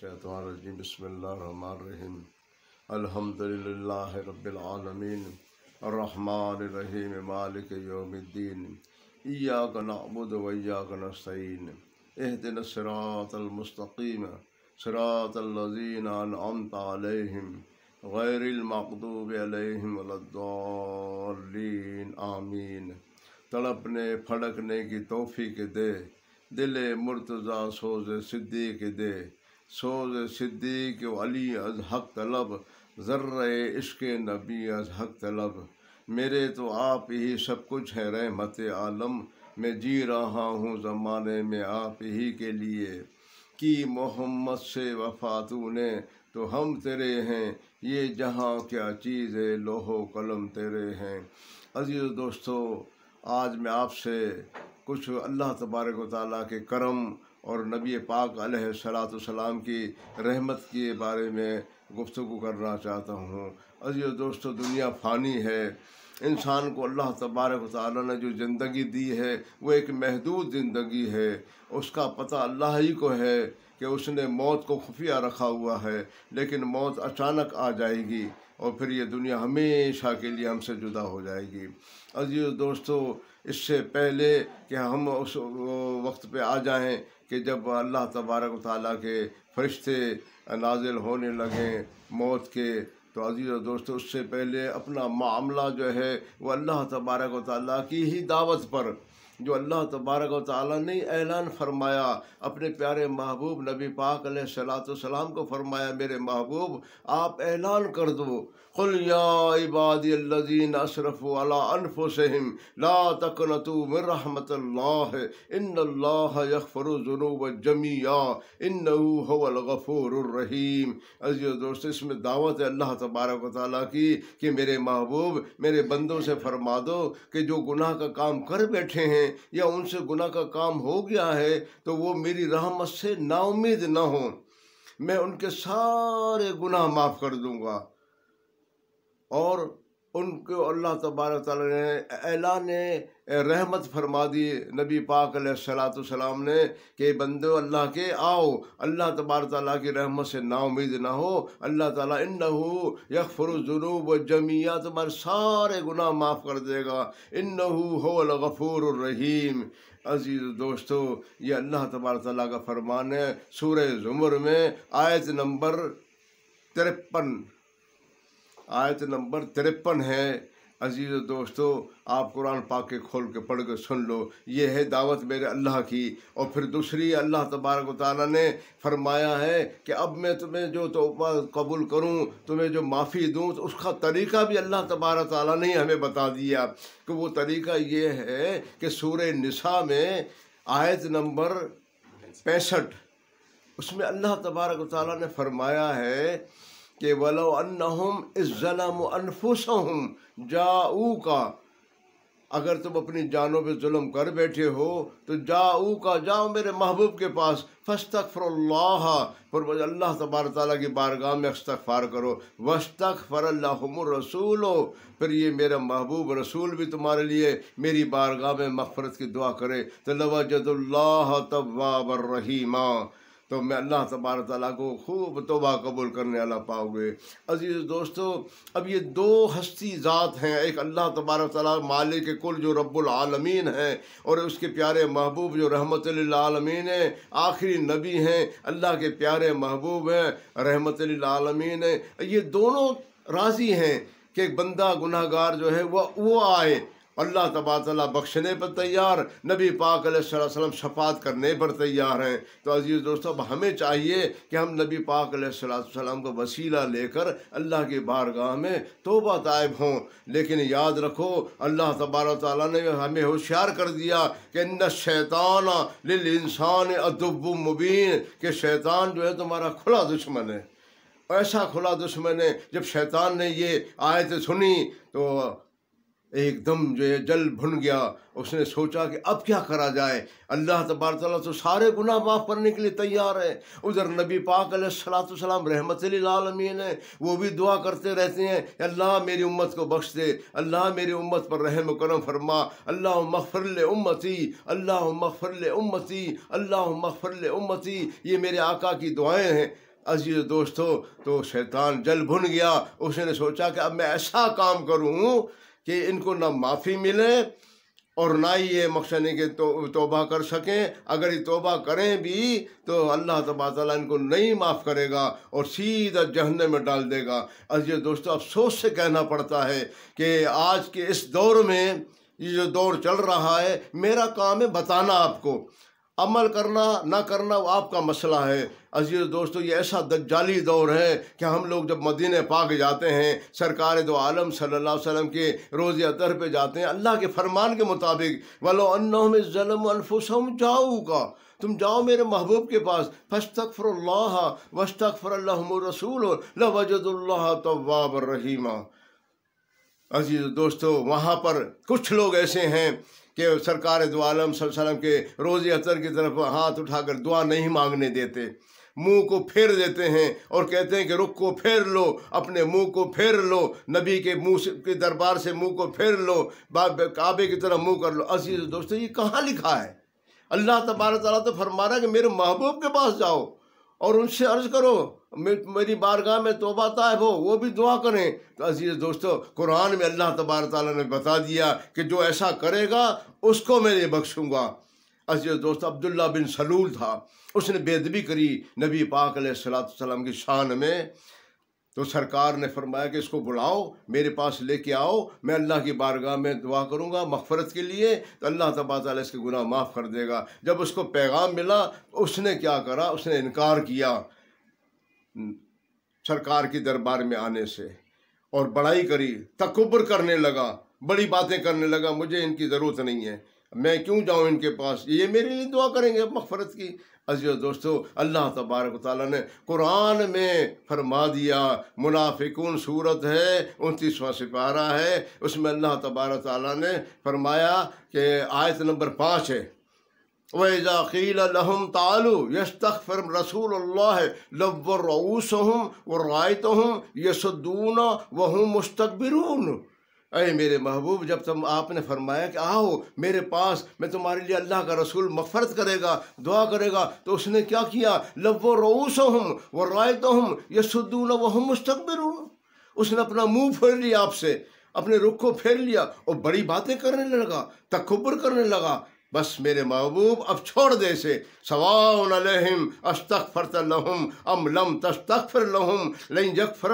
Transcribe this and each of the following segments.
الشیطان الرجیم بسم اللہ الرحمن الرحیم الحمد رب العالمین الرحمن الرحیم مالک یوم الدین ایاک نعبد و ایاک نستعین اہدن سرأۃ المستقیم سراط اللذین انعمت علیہم غیر المقدوب علیہم والدالین آمین تڑپنے پھڑکنے کی توفیق دے دل مرتضی سوز صدیق دے سوز صدیق و علی حق طلب ذرہ عشق نبی از حق طلب میرے تو آپ ہی سب کچھ ہے رحمت عالم میں جی رہا ہوں زمانے میں آپ ہی کے لیے کی محمد سے وفات نے تو ہم تیرے ہیں یہ جہاں کیا چیز ہے لوہو قلم تیرے ہیں عزیز دوستو آج میں آپ سے کچھ اللہ تبارک و تعالیٰ کے کرم اور نبی پاک علیہ السلاۃ السلام کی رحمت کے بارے میں گفتگو کرنا چاہتا ہوں عزیز دوستو دنیا فانی ہے انسان کو اللہ تبارک و تعالیٰ نے جو زندگی دی ہے وہ ایک محدود زندگی ہے اس کا پتہ اللہ ہی کو ہے کہ اس نے موت کو خفیہ رکھا ہوا ہے لیکن موت اچانک آ جائے گی اور پھر یہ دنیا ہمیشہ کے لیے ہم سے جدا ہو جائے گی عزیز دوستو اس سے پہلے کہ ہم اس وقت پہ آ جائیں کہ جب اللہ تبارک و تعالیٰ کے فرشتے نازل ہونے لگیں موت کے تو عزیز و دوست اس سے پہلے اپنا معاملہ جو ہے وہ اللہ تبارک و تعالیٰ کی ہی دعوت پر جو اللہ تبارک و تعالیٰ نے اعلان فرمایا اپنے پیارے محبوب نبی پاک علیہ السلام کو فرمایا میرے محبوب آپ اعلان کر دو کھلیا عباد الدین اشرف ولا انف و سہم لاتو مر رحمۃ اللہ ان یغفر الذنوب ضنو انه هو الغفور الرحیم عزیز دوست اس میں دعوت ہے اللہ تبارک و تعالیٰ کی کہ میرے محبوب میرے بندوں سے فرما دو کہ جو گناہ کا کام کر بیٹھے ہیں یا ان سے گناہ کا کام ہو گیا ہے تو وہ میری رحمت سے نا امید نہ ہوں میں ان کے سارے گناہ معاف کر دوں گا اور ان کو اللہ تبارک تعالیٰ نے اعلان رحمت فرما دی نبی پاک علیہ السلاۃ والسلام نے کہ بندو اللہ کے آؤ اللہ تبار تعالیٰ کی رحمت سے نا امید نہ ہو اللہ تعالیٰ انن یغفر فر جنوب و جمعہ تمہارے سارے گناہ معاف کر دے گا الغفور الرحیم عزیز دوستو یہ اللہ تبارک تعالیٰ کا فرمان ہے سورہ زمر میں آیت نمبر ترپن آیت نمبر ترپن ہے عزیز و آپ قرآن پاک کے کھول کے پڑھ کے سن لو یہ ہے دعوت میرے اللہ کی اور پھر دوسری اللہ تبارک و تعالیٰ نے فرمایا ہے کہ اب میں تمہیں جو توبہ قبول کروں تمہیں جو معافی دوں تو اس کا طریقہ بھی اللہ تبارک تعالیٰ نے ہمیں بتا دیا کہ وہ طریقہ یہ ہے کہ سورہ نساء میں آیت نمبر پینسٹھ اس میں اللہ تبارک و تعالیٰ نے فرمایا ہے کہ ولو انہم اس ظلم و انفس جاؤ کا اگر تم اپنی جانوں پہ ظلم کر بیٹھے ہو تو جاؤ کا جاؤ میرے محبوب کے پاس فستغفر اللہ پر اللہ تبار تعالیٰ کی بارگاہ میں استغفار کرو وستغفر اللہم اللہ رسول پھر یہ میرا محبوب رسول بھی تمہارے لیے میری بارگاہ میں مغفرت کی دعا کرے تو لوجد اللہ طب الرحیمہ تو میں اللہ تبارک تعالیٰ کو خوب توبہ قبول کرنے والا پاؤ گے عزیز دوستو اب یہ دو ہستی ذات ہیں ایک اللہ تبارک تعالیٰ مالک کل جو رب العالمین ہیں اور اس کے پیارے محبوب جو رحمت للعالمین ہیں آخری نبی ہیں اللہ کے پیارے محبوب ہیں رحمت للعالمین ہیں یہ دونوں راضی ہیں کہ بندہ گناہ گار جو ہے وہ وہ آئے اللہ تباء تعالیٰ بخشنے پر تیار نبی پاک علیہ اللہ علیہ وسلم شفاعت کرنے پر تیار ہیں تو عزیز دوستو اب ہمیں چاہیے کہ ہم نبی پاک علیہ وسلم کو وسیلہ لے کر اللہ کی بارگاہ میں توبہ طائب ہوں لیکن یاد رکھو اللہ تبار تعالیٰ نے ہمیں ہوشیار کر دیا کہ ان شیطان لل انسان مبین کہ شیطان جو ہے تمہارا کھلا دشمن ہے ایسا کھلا دشمن ہے جب شیطان نے یہ آیت سنی تو ایک دم جو ہے جل بھن گیا اس نے سوچا کہ اب کیا کرا جائے اللہ تبار تعالیٰ تو سارے گناہ معاف کرنے کے لیے تیار ہیں ادھر نبی پاک علیہ السلاۃ والسلام رحمت للعالمین ہیں وہ بھی دعا کرتے رہتے ہیں اللہ میری امت کو بخش دے اللہ میری امت پر رحم و کرم فرما اللہ مغفر امتی اللہ مغفر امتی اللہ مغفر امتی یہ میرے آقا کی دعائیں ہیں عزیز دوستو تو شیطان جل بھن گیا اس نے سوچا کہ اب میں ایسا کام کروں کہ ان کو نہ معافی ملے اور نہ ہی یہ مقصد ہے کہ توبہ کر سکیں اگر یہ توبہ کریں بھی تو اللہ تعالیٰ ان کو نہیں معاف کرے گا اور سیدھا جہنے میں ڈال دے گا یہ دوستو افسوس سے کہنا پڑتا ہے کہ آج کے اس دور میں یہ جو دور چل رہا ہے میرا کام ہے بتانا آپ کو عمل کرنا نہ کرنا وہ آپ کا مسئلہ ہے عزیز دوستو یہ ایسا دجالی دور ہے کہ ہم لوگ جب مدینہ پاک جاتے ہیں سرکار دو عالم صلی اللہ علیہ وسلم کے روز اطر پہ جاتے ہیں اللہ کے فرمان کے مطابق ولو انہم ظلم الفسم جاؤ کا تم جاؤ میرے محبوب کے پاس پھش اللہ اللّہ اللہ رسول لوجد اللہ طب رحیمہ عزیز دوستو وہاں پر کچھ لوگ ایسے ہیں کہ سرکار دو عالم صلی اللہ علیہ وسلم کے روزی عطر کی طرف ہاتھ اٹھا کر دعا نہیں مانگنے دیتے منہ کو پھیر دیتے ہیں اور کہتے ہیں کہ رخ کو پھیر لو اپنے منہ کو پھیر لو نبی کے منہ کے دربار سے منہ کو پھیر لو کعبے کی طرح منہ کر لو عزیز دوستو یہ کہاں لکھا ہے اللہ تبارک تعالیٰ تو فرما رہا کہ میرے محبوب کے پاس جاؤ اور ان سے عرض کرو میری بارگاہ میں توبہ طائب ہو وہ بھی دعا کریں تو عزیز دوستو قرآن میں اللہ تبار تعالیٰ نے بتا دیا کہ جو ایسا کرے گا اس کو میں یہ بخشوں گا عزیز دوست عبداللہ بن سلول تھا اس نے بے دبی کری نبی پاک علیہ السلاۃ وسلم کی شان میں تو سرکار نے فرمایا کہ اس کو بلاؤ میرے پاس لے کے آؤ میں اللہ کی بارگاہ میں دعا کروں گا مغفرت کے لیے تو اللہ تبا تعالیٰ اس کے گناہ معاف کر دے گا جب اس کو پیغام ملا اس نے کیا کرا اس نے انکار کیا سرکار کی دربار میں آنے سے اور بڑائی کری تکبر کرنے لگا بڑی باتیں کرنے لگا مجھے ان کی ضرورت نہیں ہے میں کیوں جاؤں ان کے پاس یہ میرے لیے دعا کریں گے مغفرت کی عزیز دوستو اللہ تبارک و تعالیٰ نے قرآن میں فرما دیا منافقون صورت ہے انتیسواں سپارہ ہے اس میں اللہ تبارک تعالیٰ نے فرمایا کہ آیت نمبر پانچ ہے وَإِذَا قِيلَ لَهُمْ تَعَلُوا يَسْتَغْفِرْ رَسُولُ اللَّهِ لَوَّ الرَّعُوسَهُمْ وَرَّائِتَهُمْ يَسُدُّونَ وَهُمْ مُسْتَقْبِرُونَ اے میرے محبوب جب تم آپ نے فرمایا کہ آؤ میرے پاس میں تمہارے لئے اللہ کا رسول مغفرت کرے گا دعا کرے گا تو اس نے کیا کیا لَوَّ الرَّعُوسَهُمْ وَرَّائِتَهُمْ يَسُدُّونَ وَهُمْ مُسْتَقْبِرُونَ اپنے رکھوں پھیل لیا اور بڑی باتیں کرنے لگا تکبر کرنے لگا بس میرے محبوب اب چھوڑ دے سے سواؤن علیہم استغفرت لہم ام لم لہم تشتفر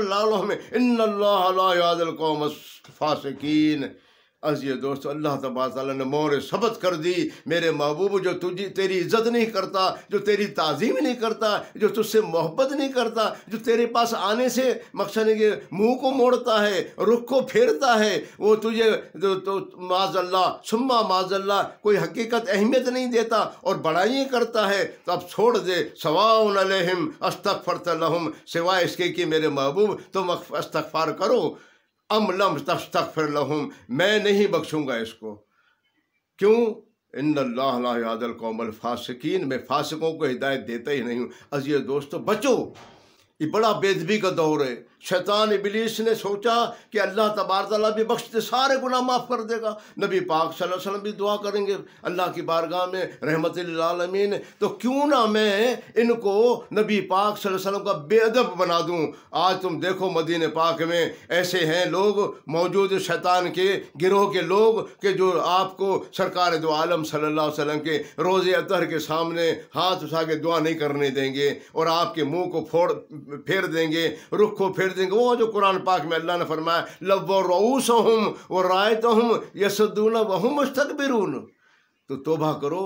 اللہ لہم ان اللہ لا یاد القوم فاسقین عزیز دوست اللہ تعالیٰ نے مور سبت کر دی میرے محبوب جو تجھی تیری عزت نہیں کرتا جو تیری تعظیم نہیں کرتا جو تجھ سے محبت نہیں کرتا جو تیرے پاس آنے سے مقصد کے منہ کو موڑتا ہے رخ کو پھیرتا ہے وہ تجھے معاذ اللہ سما ماض اللہ کوئی حقیقت اہمیت نہیں دیتا اور بڑائیں کرتا ہے تو اب چھوڑ دے سواؤن علیہم استغفرت لہم سوائے اس کے کہ میرے محبوب تم استغفار کرو ام لم تستغفر لہم میں نہیں بخشوں گا اس کو کیوں ان اللہ لا یاد القوم الفاسقین میں فاسقوں کو ہدایت دیتا ہی نہیں ہوں عزیز دوستو بچو یہ بڑا بیدبی کا دور ہے شیطان ابلیس نے سوچا کہ اللہ تعالیٰ بھی بخش سارے گناہ معاف کر دے گا نبی پاک صلی اللہ علیہ وسلم بھی دعا کریں گے اللہ کی بارگاہ میں رحمت للعالمین تو کیوں نہ میں ان کو نبی پاک صلی اللہ علیہ وسلم کا بے ادب بنا دوں آج تم دیکھو مدینہ پاک میں ایسے ہیں لوگ موجود شیطان کے گروہ کے لوگ کہ جو آپ کو سرکار دو عالم صلی اللہ علیہ وسلم کے روز اطہر کے سامنے ہاتھ اٹھا کے دعا نہیں کرنے دیں گے اور آپ کے منہ کو پھوڑ پھیر دیں گے رخ کو پھیر دیں گے وہ جو قرآن پاک میں اللہ نے فرمایا لب و روس ہوں و رائے ہوں یسدون مستقبرون تو توبہ کرو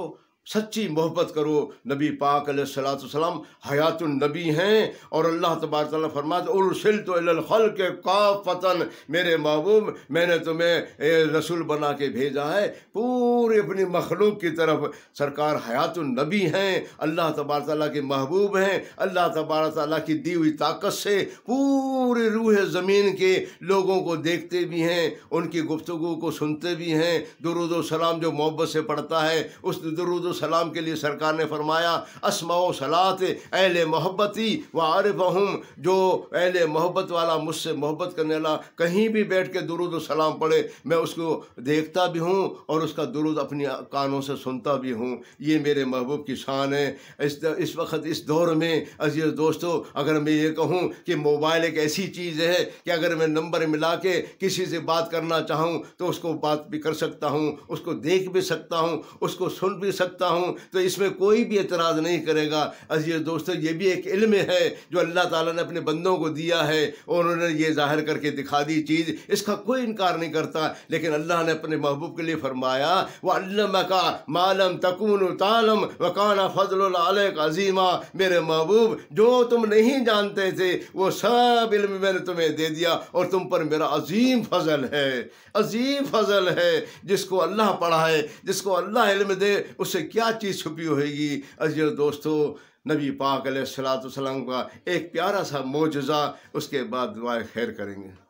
سچی محبت کرو نبی پاک علیہ والسلام حیات النبی ہیں اور اللہ تبار تعالیٰ فرماتے ارسل تو خلق کا فتن میرے محبوب میں نے تمہیں رسول بنا کے بھیجا ہے پوری اپنی مخلوق کی طرف سرکار حیات النبی ہیں اللہ تبار تعالیٰ کے محبوب ہیں اللہ تبار تعالیٰ کی دی ہوئی طاقت سے پوری روح زمین کے لوگوں کو دیکھتے بھی ہیں ان کی گفتگو کو سنتے بھی ہیں درود و سلام جو محبت سے پڑھتا ہے اس درود و السلام کے لیے سرکار نے فرمایا اسماء و صلات اہل محبتی و عارف جو اہل محبت والا مجھ سے محبت کرنے والا کہیں بھی بیٹھ کے درود و سلام پڑھے میں اس کو دیکھتا بھی ہوں اور اس کا درود اپنی کانوں سے سنتا بھی ہوں یہ میرے محبوب کی شان ہے اس وقت اس دور میں عزیز دوستو اگر میں یہ کہوں کہ موبائل ایک ایسی چیز ہے کہ اگر میں نمبر ملا کے کسی سے بات کرنا چاہوں تو اس کو بات بھی کر سکتا ہوں اس کو دیکھ بھی سکتا ہوں اس کو سن بھی سکتا ہوں تو اس میں کوئی بھی اعتراض نہیں کرے گا عزیز دوستو یہ بھی ایک علم ہے جو اللہ تعالیٰ نے اپنے بندوں کو دیا ہے اور انہوں نے یہ ظاہر کر کے دکھا دی چیز اس کا کوئی انکار نہیں کرتا لیکن اللہ نے اپنے محبوب کے لیے فرمایا میرے محبوب جو تم نہیں جانتے تھے وہ سب علم میں نے تمہیں دے دیا اور تم پر میرا عظیم فضل ہے عظیم فضل ہے جس کو اللہ پڑھائے جس کو اللہ علم دے اسے کیا کیا چیز چھپی ہوئے گی عزیز دوستو نبی پاک علیہ السلام کا ایک پیارا سا موجزہ اس کے بعد دعائیں خیر کریں گے